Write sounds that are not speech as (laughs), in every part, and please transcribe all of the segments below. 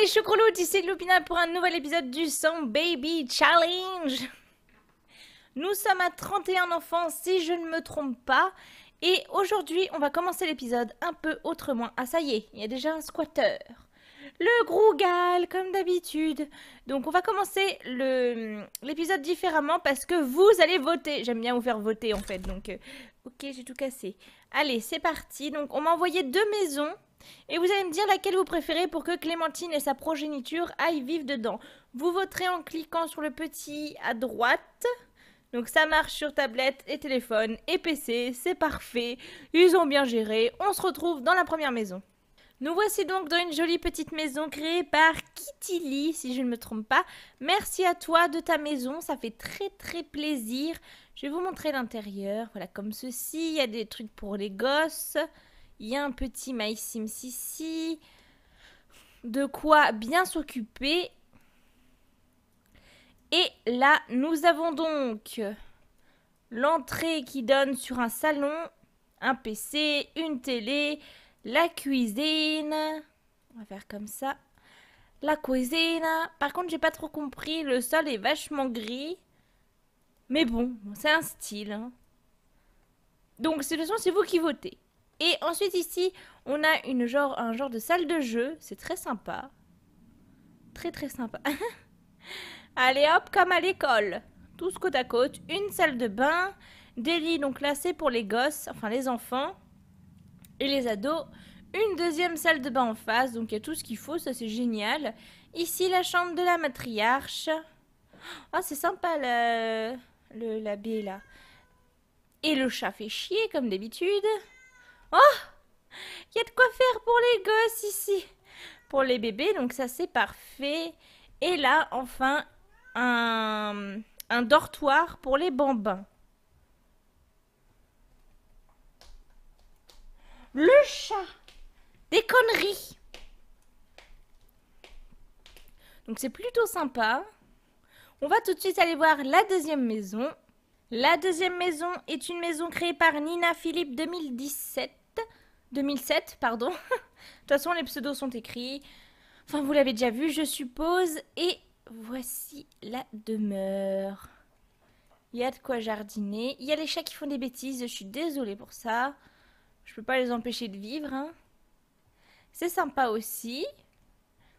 les choucroutes, ici Lupina pour un nouvel épisode du Song Baby Challenge Nous sommes à 31 enfants si je ne me trompe pas et aujourd'hui on va commencer l'épisode un peu autrement. Ah ça y est, il y a déjà un squatter le Grougal, comme d'habitude. Donc, on va commencer l'épisode différemment parce que vous allez voter. J'aime bien vous faire voter, en fait. Donc, euh, ok, j'ai tout cassé. Allez, c'est parti. Donc, on m'a envoyé deux maisons. Et vous allez me dire laquelle vous préférez pour que Clémentine et sa progéniture aillent vivre dedans. Vous voterez en cliquant sur le petit à droite. Donc ça marche sur tablette et téléphone et PC, c'est parfait. Ils ont bien géré. On se retrouve dans la première maison. Nous voici donc dans une jolie petite maison créée par Kitty Lee, si je ne me trompe pas. Merci à toi de ta maison, ça fait très très plaisir. Je vais vous montrer l'intérieur, voilà comme ceci, il y a des trucs pour les gosses. Il y a un petit My Sims ici. De quoi bien s'occuper. Et là, nous avons donc l'entrée qui donne sur un salon, un PC, une télé, la cuisine. On va faire comme ça. La cuisine. Par contre, j'ai pas trop compris. Le sol est vachement gris. Mais bon, c'est un style. Hein. Donc, c'est le façon, c'est vous qui votez. Et ensuite ici, on a une genre, un genre de salle de jeu. C'est très sympa. Très très sympa. (laughs) Allez hop, comme à l'école. Tous côte à côte. Une salle de bain. Des lits, donc là c'est pour les gosses, enfin les enfants et les ados. Une deuxième salle de bain en face, donc il y a tout ce qu'il faut, ça c'est génial. Ici la chambre de la matriarche. Ah oh, c'est sympa la, le, là. Et le chat fait chier comme d'habitude. Oh Il y a de quoi faire pour les gosses ici. Pour les bébés, donc ça c'est parfait. Et là, enfin, un, un dortoir pour les bambins. Le chat Des conneries Donc c'est plutôt sympa. On va tout de suite aller voir la deuxième maison. La deuxième maison est une maison créée par Nina Philippe 2017. 2007, pardon. (laughs) de toute façon, les pseudos sont écrits. Enfin, vous l'avez déjà vu, je suppose. Et voici la demeure. Il y a de quoi jardiner. Il y a les chats qui font des bêtises. Je suis désolée pour ça. Je peux pas les empêcher de vivre. Hein. C'est sympa aussi.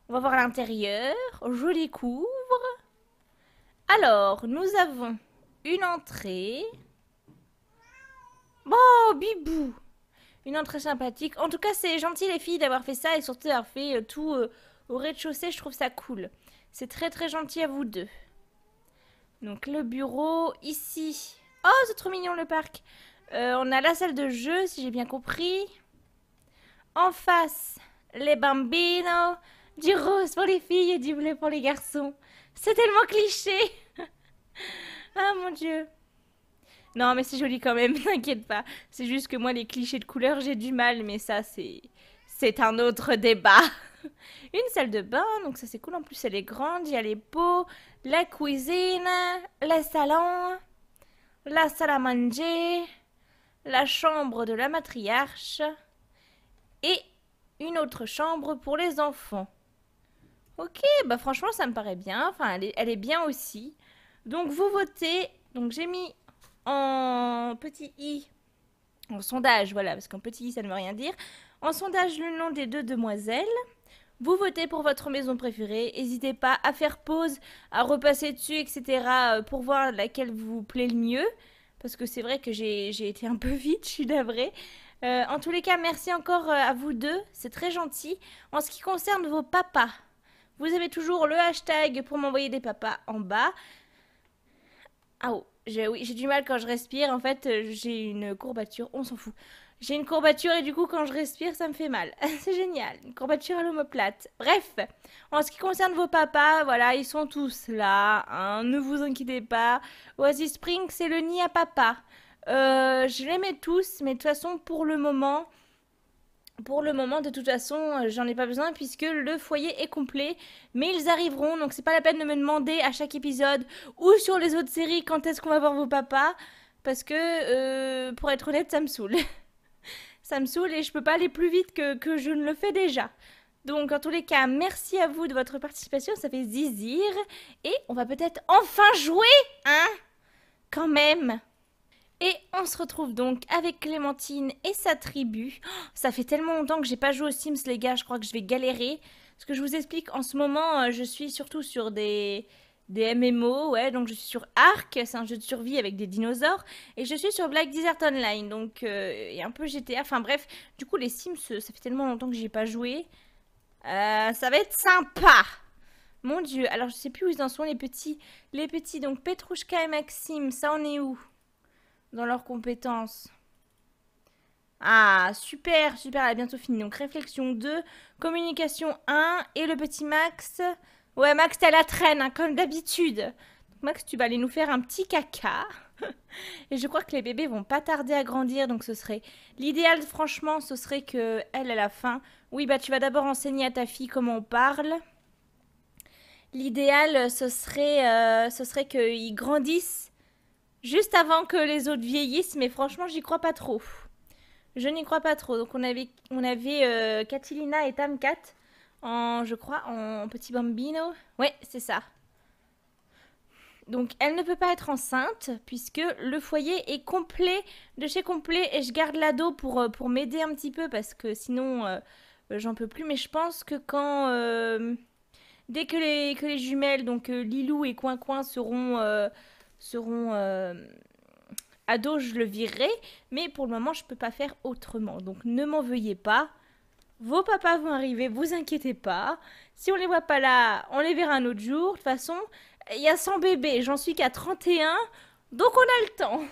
On va voir l'intérieur. Je découvre. Alors, nous avons une entrée. bon oh, Bibou Une entrée sympathique. En tout cas, c'est gentil les filles d'avoir fait ça et surtout d'avoir fait euh, tout euh, au rez-de-chaussée. Je trouve ça cool. C'est très très gentil à vous deux. Donc le bureau ici. Oh, c'est trop mignon le parc. Euh, on a la salle de jeu, si j'ai bien compris. En face, les bambinos. Du rose pour les filles et du bleu pour les garçons. C'est tellement cliché (laughs) Ah mon dieu. Non, mais c'est joli quand même, (laughs) t'inquiète pas. C'est juste que moi, les clichés de couleur j'ai du mal, mais ça, c'est. C'est un autre débat. (laughs) Une salle de bain, donc ça c'est cool. En plus, elle est grande, il y a les pots, la cuisine, le salon, la salle à manger, la chambre de la matriarche et une autre chambre pour les enfants. Ok, bah franchement, ça me paraît bien. Enfin, elle est bien aussi. Donc vous votez. Donc j'ai mis en petit i, en sondage, voilà, parce qu'en petit i ça ne veut rien dire. En sondage le nom des deux demoiselles. Vous votez pour votre maison préférée. N'hésitez pas à faire pause, à repasser dessus, etc. Euh, pour voir laquelle vous plaît le mieux. Parce que c'est vrai que j'ai été un peu (laughs) vite, je suis navrée. Euh, en tous les cas, merci encore euh, à vous deux. C'est très gentil. En ce qui concerne vos papas, vous avez toujours le hashtag pour m'envoyer des papas en bas. Ah oui, j'ai du mal quand je respire. En fait, euh, j'ai une courbature. On s'en fout. J'ai une courbature et du coup, quand je respire, ça me fait mal. (laughs) C'est génial. Une courbature à l'omoplate. Bref, en ce qui concerne vos papas, voilà, ils sont tous là. Hein. ne vous inquiétez pas. Oasis Spring, c'est le nid à papa. Euh, je les mets tous, mais de toute façon, pour le moment, pour le moment, de toute façon, euh, j'en ai pas besoin puisque le foyer est complet, mais ils arriveront, donc c'est pas la peine de me demander à chaque épisode ou sur les autres séries quand est-ce qu'on va voir vos papas, parce que, euh, pour être honnête, ça me saoule. (laughs) ça me saoule et je peux pas aller plus vite que, que je ne le fais déjà. Donc, en tous les cas, merci à vous de votre participation, ça fait zizir, et on va peut-être enfin jouer, hein Quand même et on se retrouve donc avec Clémentine et sa tribu. Oh, ça fait tellement longtemps que j'ai pas joué aux Sims, les gars. Je crois que je vais galérer. Ce que je vous explique en ce moment, euh, je suis surtout sur des, des MMO. Ouais, donc je suis sur Ark, c'est un jeu de survie avec des dinosaures. Et je suis sur Black Desert Online, donc euh, et un peu GTA. Enfin bref, du coup, les Sims, euh, ça fait tellement longtemps que j'ai pas joué. ça va être sympa! Mon dieu, alors je sais plus où ils en sont les petits. Les petits, donc Petrushka et Maxime, ça en est où dans leurs compétences. Ah, super, super, elle a bientôt fini. Donc réflexion 2, communication 1 et le petit Max. Ouais, Max, t'as la traîne, hein, comme d'habitude. Max, tu vas aller nous faire un petit caca. (laughs) Et je crois que les bébés vont pas tarder à grandir, donc ce serait l'idéal, franchement, ce serait que elle à la fin. Oui, bah tu vas d'abord enseigner à ta fille comment on parle. L'idéal, ce serait, euh, ce serait qu'ils grandissent Juste avant que les autres vieillissent, mais franchement, j'y crois pas trop. Je n'y crois pas trop. Donc on avait, on avait euh, Catilina et Tamcat en, je crois, en petit bambino. Ouais, c'est ça. Donc elle ne peut pas être enceinte puisque le foyer est complet de chez complet et je garde l'ado pour, euh, pour m'aider un petit peu parce que sinon euh, j'en peux plus. Mais je pense que quand... dès que les, que les jumelles, donc Lilou et Coincoin seront seront euh, ados, je le virerai, mais pour le moment, je ne peux pas faire autrement. Donc ne m'en veuillez pas. Vos papas vont arriver, vous inquiétez pas. Si on les voit pas là, on les verra un autre jour. De toute façon, il y a 100 bébés, j'en suis qu'à 31, donc on a le temps. (laughs)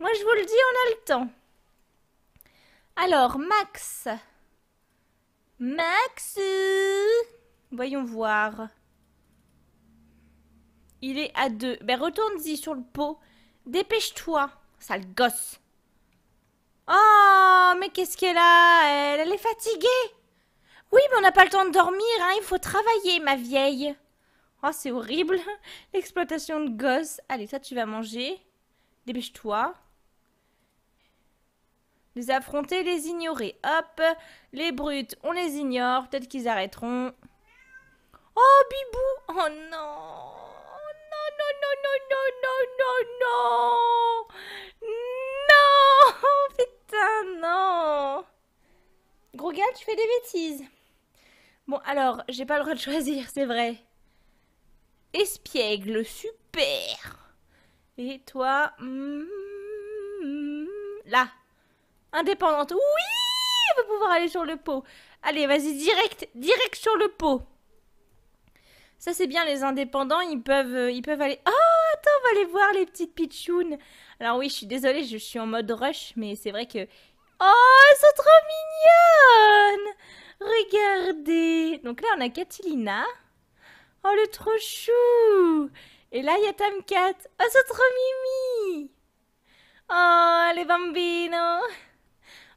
Moi, je vous le dis, on a le temps. Alors, Max. Max. Voyons voir. Il est à deux. Ben retourne-y sur le pot. Dépêche-toi, sale gosse. Oh, mais qu'est-ce qu'elle a elle, est fatiguée. Oui, mais on n'a pas le temps de dormir, hein. Il faut travailler, ma vieille. Oh, c'est horrible. (laughs) L'exploitation de gosse. Allez, ça, tu vas manger. Dépêche-toi. Les affronter, les ignorer. Hop, les brutes, on les ignore. Peut-être qu'ils arrêteront. Oh, Bibou Oh non non, non, non, non, non, non Non Putain, non Gros gars, tu fais des bêtises. Bon, alors, j'ai pas le droit de choisir, c'est vrai. Espiègle, super Et toi Là Indépendante, oui On va pouvoir aller sur le pot. Allez, vas-y, direct, direct sur le pot ça, c'est bien, les indépendants, ils peuvent, euh, ils peuvent aller. Oh, attends, on va aller voir les petites pitchounes. Alors, oui, je suis désolée, je suis en mode rush, mais c'est vrai que. Oh, elles sont trop mignonnes Regardez Donc là, on a Catilina. Oh, le trop chou Et là, il y a Tamcat. Oh, c'est trop mimi Oh, les bambinos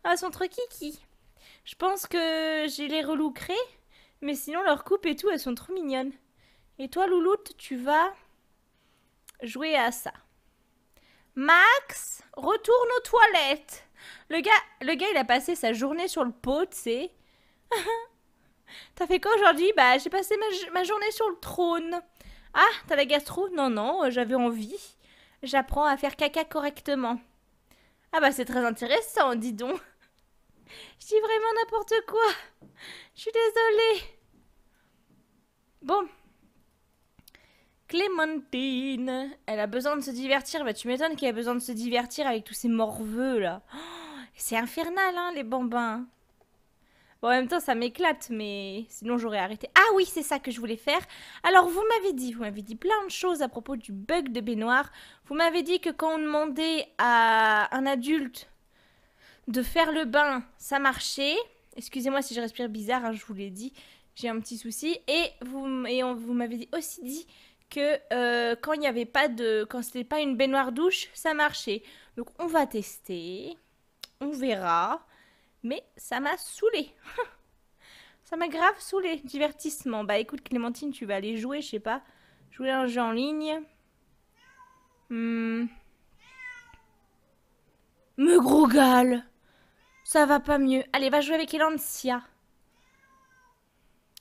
Oh, elles sont trop kiki Je pense que j'ai les relouquerai, Mais sinon, leur coupe et tout, elles sont trop mignonnes. Et toi, Louloute, tu vas jouer à ça. Max, retourne aux toilettes. Le gars, le gars, il a passé sa journée sur le pot, tu sais. (laughs) t'as fait quoi aujourd'hui Bah, j'ai passé ma, ma, journée sur le trône. Ah, t'as la gastro Non, non, euh, j'avais envie. J'apprends à faire caca correctement. Ah bah, c'est très intéressant, dis donc. (laughs) Je vraiment n'importe quoi. Je suis désolée. Clémentine, elle a besoin de se divertir. Bah, tu m'étonnes qu'elle a besoin de se divertir avec tous ces morveux là. Oh, c'est infernal, hein, les bambins. Bon, en même temps, ça m'éclate, mais sinon j'aurais arrêté. Ah oui, c'est ça que je voulais faire. Alors, vous m'avez dit, vous m'avez dit plein de choses à propos du bug de baignoire. Vous m'avez dit que quand on demandait à un adulte de faire le bain, ça marchait. Excusez-moi si je respire bizarre, hein, je vous l'ai dit. J'ai un petit souci. Et vous, et vous m'avez aussi dit que euh, quand il n'y avait pas de, quand c'était pas une baignoire douche, ça marchait. Donc on va tester, on verra. Mais ça m'a saoulé. (laughs) ça m'a grave saoulé. Divertissement. Bah écoute Clémentine, tu vas aller jouer, je sais pas, jouer un jeu en ligne. Hmm. Me gros gale. Ça va pas mieux. Allez, va jouer avec Elantia.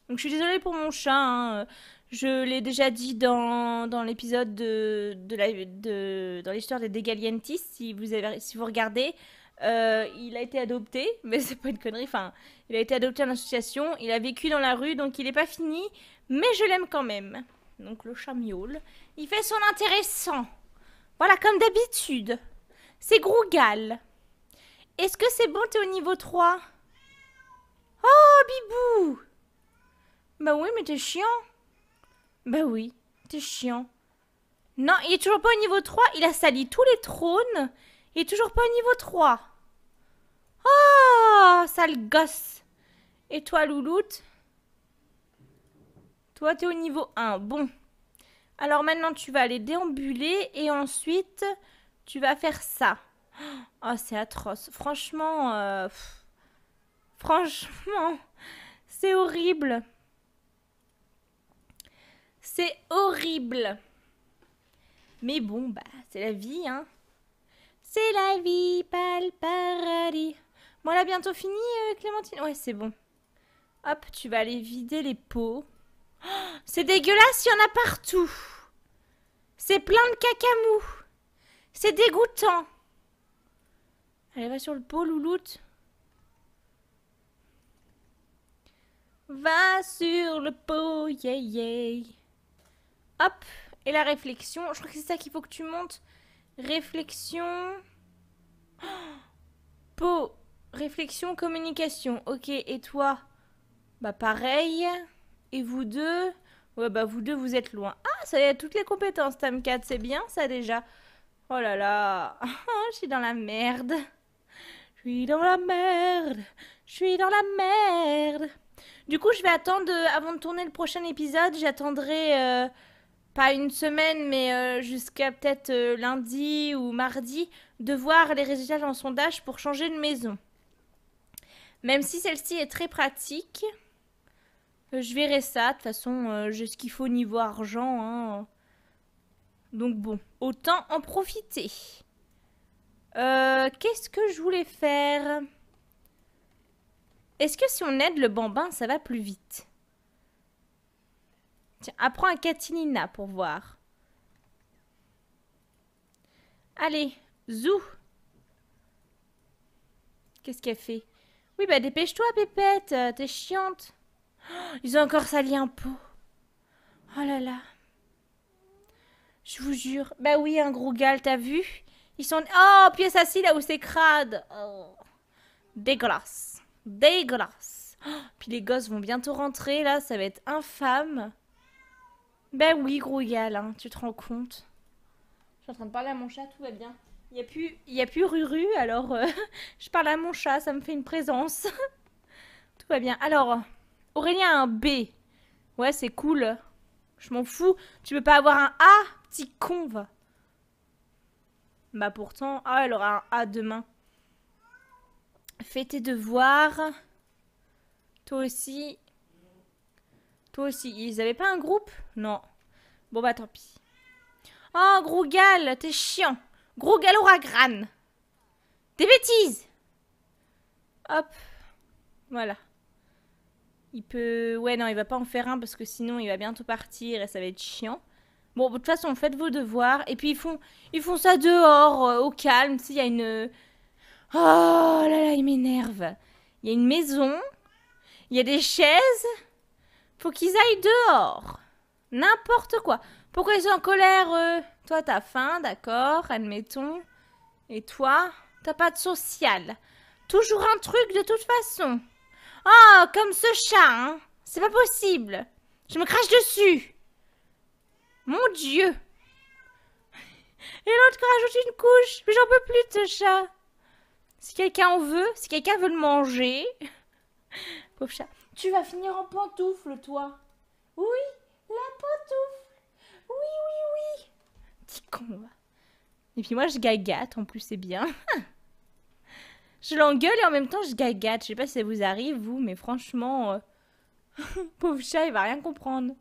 Donc je suis désolée pour mon chat. Hein. Je l'ai déjà dit dans, l'épisode de, de, dans l'histoire des Degalientis, si vous avez, si vous regardez, euh, il a été adopté, (laughs) mais c'est pas une connerie. Enfin, il a été adopté en association. Il a vécu dans la rue, donc il n'est pas fini, mais je l'aime quand même. Donc le chat miaule. Il fait son intéressant. Voilà, comme d'habitude. C'est Grougal. Est-ce que c'est bon, t'es au niveau 3 Oh, Bibou Bah oui, mais t'es chiant. Bah oui, t'es chiant. Non, il est toujours pas au niveau 3, il a sali tous les trônes. Il est toujours pas au niveau 3. Oh, ah, sale gosse. Et toi, louloute Toi, t'es au niveau 1. Bon. Alors maintenant, tu vas aller déambuler et ensuite, tu vas faire ça. Oh, c'est atroce. Franchement, euh, franchement, (laughs) c'est horrible. C'est horrible. Mais bon, bah, c'est la vie, hein. C'est la vie, pas le paradis. Bon, là, bientôt fini, euh, Clémentine Ouais, c'est bon. Hop, tu vas aller vider les pots. Oh, c'est dégueulasse, il y en a partout. C'est plein de cacamou. C'est dégoûtant. Allez, va sur le pot, louloute. Va sur le pot, yeah, yeah. Hop, et la réflexion. Je crois que c'est ça qu'il faut que tu montes. Réflexion. (gasps) po, Peau. Réflexion, communication. Ok, et toi Bah pareil. Et vous deux Ouais, bah vous deux, vous êtes loin. Ah, ça y a toutes les compétences, Tam4. C'est bien ça déjà. Oh là là. (laughs) je suis dans la merde. Je suis dans la merde. Je suis dans la merde. Du coup, je vais attendre, euh, avant de tourner le prochain épisode, j'attendrai... Euh, pas une semaine, mais euh, jusqu'à peut-être euh, lundi ou mardi, de voir les résultats d'un sondage pour changer de maison. Même si celle-ci est très pratique, euh, je verrai ça. De toute façon, j'ai ce qu'il faut niveau argent. Hein. Donc bon, autant en profiter. Qu'est-ce que je voulais faire Est-ce que si on aide le bambin, ça va plus vite Tiens, apprends à Katinina pour voir. Allez, zou Qu'est-ce qu'elle fait Oui, bah dépêche-toi, Pépette, euh, t'es chiante. Oh, ils ont encore sali un pot. Oh là là. Je vous jure. Bah oui, un gros gal, t'as vu Ils sont... Oh, pièce assis là où c'est crade. Déglace oh. Dégueulasse. Oh, puis les gosses vont bientôt rentrer, là, ça va être infâme. Ben oui, gros hein, tu te rends compte. Je suis en train de parler à mon chat, tout va bien. Il n'y a, plus, y a plus Ruru, alors euh, (laughs) je parle à mon chat, ça me fait une présence. (laughs) tout va bien. Alors, Aurélien a un B. Ouais, c'est cool. Je m'en fous. Tu veux pas avoir un A, petit con, va. Bah pourtant, ah, elle aura un A demain. Fais tes devoirs. Toi aussi, aussi. Ils avaient pas un groupe Non. Bon bah tant pis. Oh, Grougal, t'es chiant. Grougal Grane. Des bêtises Hop. Voilà. Il peut... Ouais, non, il va pas en faire un parce que sinon il va bientôt partir et ça va être chiant. Bon, de toute façon, faites vos devoirs. Et puis ils font, ils font ça dehors, euh, au calme. s'il y a une... Oh là là, il m'énerve. Il y a une maison. Il y a des chaises. Faut qu'ils aillent dehors. N'importe quoi. Pourquoi ils sont en colère, eux Toi, t'as faim, d'accord, admettons. Et toi, t'as pas de social. Toujours un truc de toute façon. Oh, comme ce chat, hein C'est pas possible. Je me crache dessus. Mon Dieu. Et l'autre rajoute une couche. Mais j'en peux plus de ce chat. Si quelqu'un en veut, si quelqu'un veut le manger. (laughs) Pauvre chat. Tu vas finir en pantoufle, toi. Oui, la pantoufle. Oui, oui, oui. Petit con, Et puis moi, je gagate, en plus, c'est bien. (laughs) je l'engueule et en même temps, je gagate. Je sais pas si ça vous arrive, vous, mais franchement, euh, (laughs) pauvre chat, il va rien comprendre.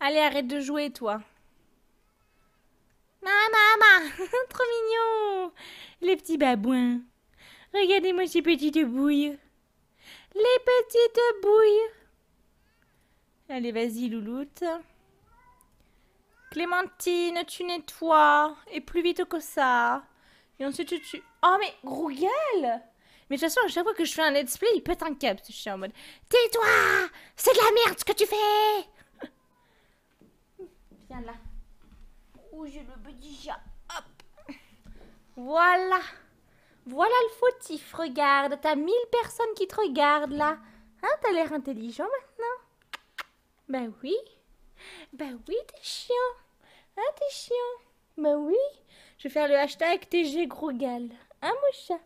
Allez, arrête de jouer, toi. Maman, maman, (laughs) trop mignon. Les petits babouins. Regardez-moi ces petites bouilles. Les petites bouilles. Allez, vas-y, louloute. Clémentine, tu nettoies. Et plus vite que ça. Et ensuite, tu... Oh, mais gros mais de toute façon, à chaque fois que je fais un let's play, il pète un cap. Je suis en mode Tais-toi C'est de la merde ce que tu fais Viens là. Où j'ai le petit chat Hop Voilà voilà le fautif, regarde, t'as mille personnes qui te regardent là. Hein, t'as l'air intelligent maintenant Ben oui. Ben oui, t'es chiant. Hein, t'es chiant Ben oui. Je vais faire le hashtag TG Grogal. Hein, mon chat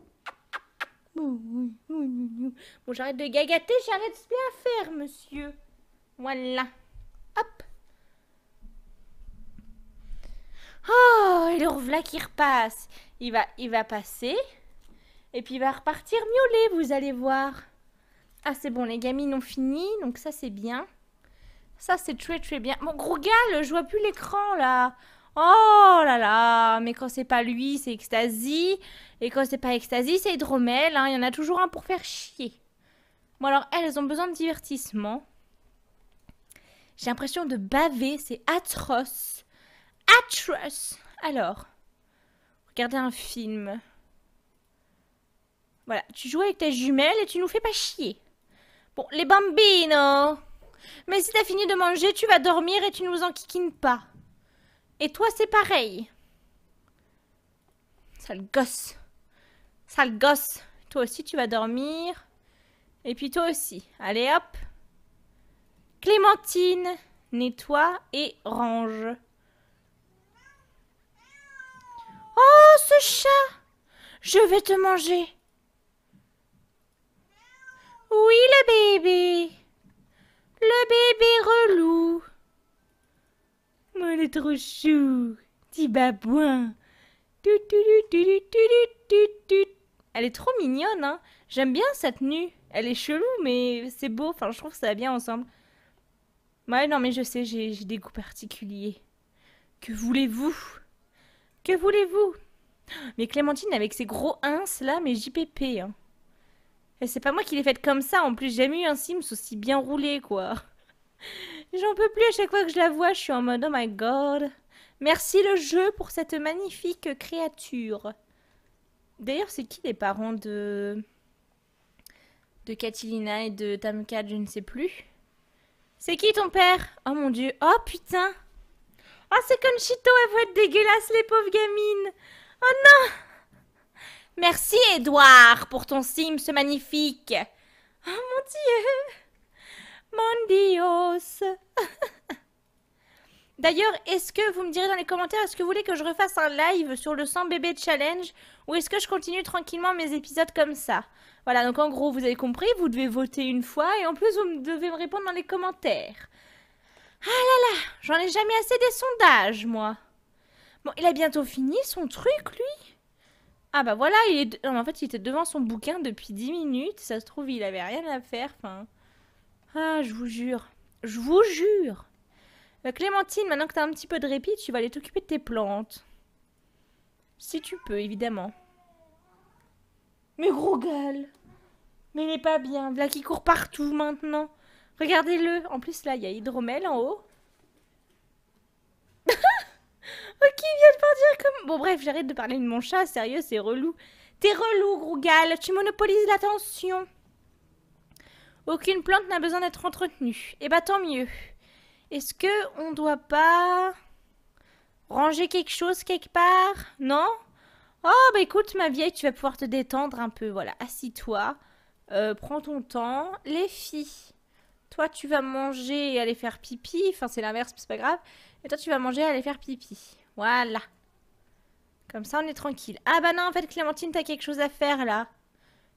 Bon, j'arrête de gagater, j'arrête de bien faire, monsieur. Voilà. Hop. Oh, et le voilà qui repasse. Il va, il va passer. Et puis il va repartir miauler, vous allez voir. Ah, c'est bon, les gamines ont fini, donc ça, c'est bien. Ça, c'est très, très bien. Mon gros gars, je vois plus l'écran, là. Oh là là, mais quand c'est pas lui, c'est Ecstasy. Et quand c'est pas Ecstasy, c'est Hydromel. Hein. Il y en a toujours un pour faire chier. Bon, alors, elles ont besoin de divertissement. J'ai l'impression de baver, c'est atroce. Atroce. Alors, regardez un film. Voilà, tu joues avec tes jumelles et tu nous fais pas chier. Bon, les bambinos hein. Mais si t'as fini de manger, tu vas dormir et tu nous enquiquines pas. Et toi, c'est pareil. Sale gosse. Sale gosse. Toi aussi, tu vas dormir. Et puis toi aussi. Allez, hop. Clémentine, nettoie et range. Oh, ce chat Je vais te manger trop chou. Petit babouin. Elle est trop mignonne, hein. J'aime bien sa tenue. Elle est chelou, mais c'est beau. Enfin, je trouve que ça va bien ensemble. Ouais, non, mais je sais, j'ai des goûts particuliers. Que voulez-vous Que voulez-vous Mais Clémentine, avec ses gros ins, là, mais JPP, hein. c'est pas moi qui l'ai faite comme ça, en plus, j'ai jamais eu un Sims aussi bien roulé, quoi. J'en peux plus à chaque fois que je la vois, je suis en mode oh my god. Merci le jeu pour cette magnifique créature. D'ailleurs, c'est qui les parents de de Catilina et de Tamka, je ne sais plus. C'est qui ton père Oh mon dieu. Oh putain. Oh c'est Conchito, elle va être dégueulasse les pauvres gamines. Oh non. Merci Edouard pour ton sim, ce magnifique. Oh mon dieu. Mon Dios (laughs) D'ailleurs, est-ce que vous me direz dans les commentaires, est-ce que vous voulez que je refasse un live sur le 100 bébé challenge ou est-ce que je continue tranquillement mes épisodes comme ça Voilà, donc en gros, vous avez compris, vous devez voter une fois et en plus, vous devez me répondre dans les commentaires. Ah là là, j'en ai jamais assez des sondages, moi. Bon, il a bientôt fini son truc, lui Ah bah voilà, il en fait, il était devant son bouquin depuis 10 minutes, ça se trouve, il avait rien à faire, enfin... Ah, je vous jure. Je vous jure. Euh, Clémentine, maintenant que t'as un petit peu de répit, tu vas aller t'occuper de tes plantes. Si tu peux, évidemment. Mais Grougal. Mais il n'est pas bien. Là qui court partout maintenant. Regardez-le. En plus, là, il y a Hydromel en haut. (laughs) ok, il vient de partir comme... Bon, bref, j'arrête de parler de mon chat. Sérieux, c'est relou. T'es relou, Grougal. Tu monopolises l'attention. Aucune plante n'a besoin d'être entretenue. Eh bah tant mieux. Est-ce que on doit pas ranger quelque chose quelque part Non Oh bah écoute ma vieille, tu vas pouvoir te détendre un peu. Voilà, assis-toi, euh, prends ton temps. Les filles, toi tu vas manger et aller faire pipi. Enfin c'est l'inverse, c'est pas grave. Et toi tu vas manger et aller faire pipi. Voilà. Comme ça on est tranquille. Ah bah non en fait Clémentine t'as quelque chose à faire là.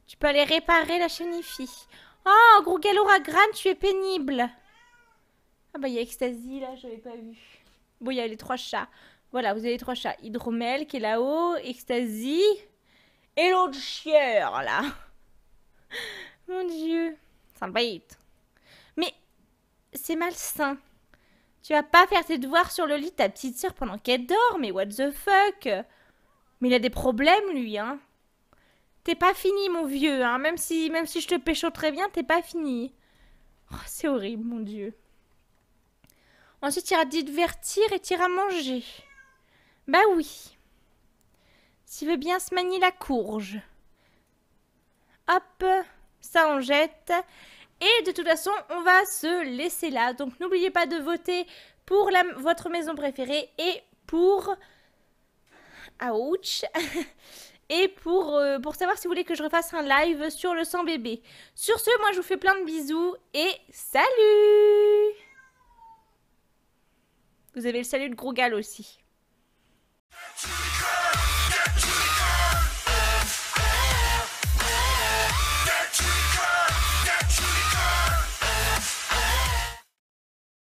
Tu peux aller réparer la chenille. Oh, gros Galoragran, tu es pénible. Ah bah, il y a Ecstasy, là, j'avais pas vu. Bon, il y a les trois chats. Voilà, vous avez les trois chats. Hydromel qui est là-haut, Ecstasy et l'autre chieur, là. (laughs) Mon Dieu. Ça Mais c'est malsain. Tu vas pas faire tes devoirs sur le lit de ta petite sœur pendant qu'elle dort, mais what the fuck Mais il a des problèmes, lui, hein T'es pas fini, mon vieux, hein. Même si, même si je te pécho très bien, t'es pas fini. Oh, c'est horrible, mon dieu. Ensuite, iras divertir et à manger. Bah oui. S'il veut bien se manier la courge. Hop, ça on jette. Et de toute façon, on va se laisser là. Donc n'oubliez pas de voter pour votre maison préférée et pour... Ouch (laughs) et pour, euh, pour savoir si vous voulez que je refasse un live sur le sang bébé. Sur ce, moi je vous fais plein de bisous et salut Vous avez le salut de Grogal aussi.